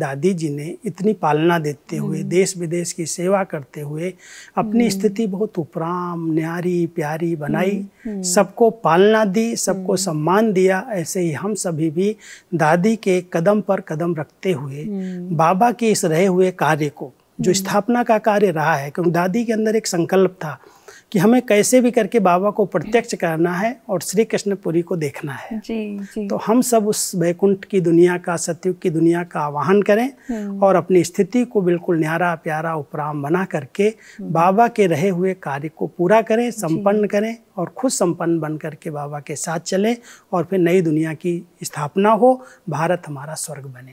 दादी जी ने इतनी पालना देते हुए हम्म। देश विदेश की सेवा करते हुए अपनी हम्म। स्थिति बहुत उपराम न्यारी प्यारी बनाई हम्म, सबको पालना दी सबको सम्मान दिया ऐसे ही हम सभी भी दादी के कदम पर कदम रखते हुए बाबा के इस रहे हुए कार्य को जो स्थापना का कार्य रहा है क्योंकि दादी के अंदर एक संकल्प था कि हमें कैसे भी करके बाबा को प्रत्यक्ष करना है और श्री कृष्णपुरी को देखना है जी, जी। तो हम सब उस वैकुंठ की दुनिया का सत्युग की दुनिया का आवाहन करें हम्म। और अपनी स्थिति को बिल्कुल न्यारा प्यारा उपराम बना करके हम्म। बाबा के रहे हुए कार्य को पूरा करें संपन्न करें और खुद संपन्न बन करके बाबा के साथ चलें और फिर नई दुनिया की स्थापना हो भारत हमारा स्वर्ग बने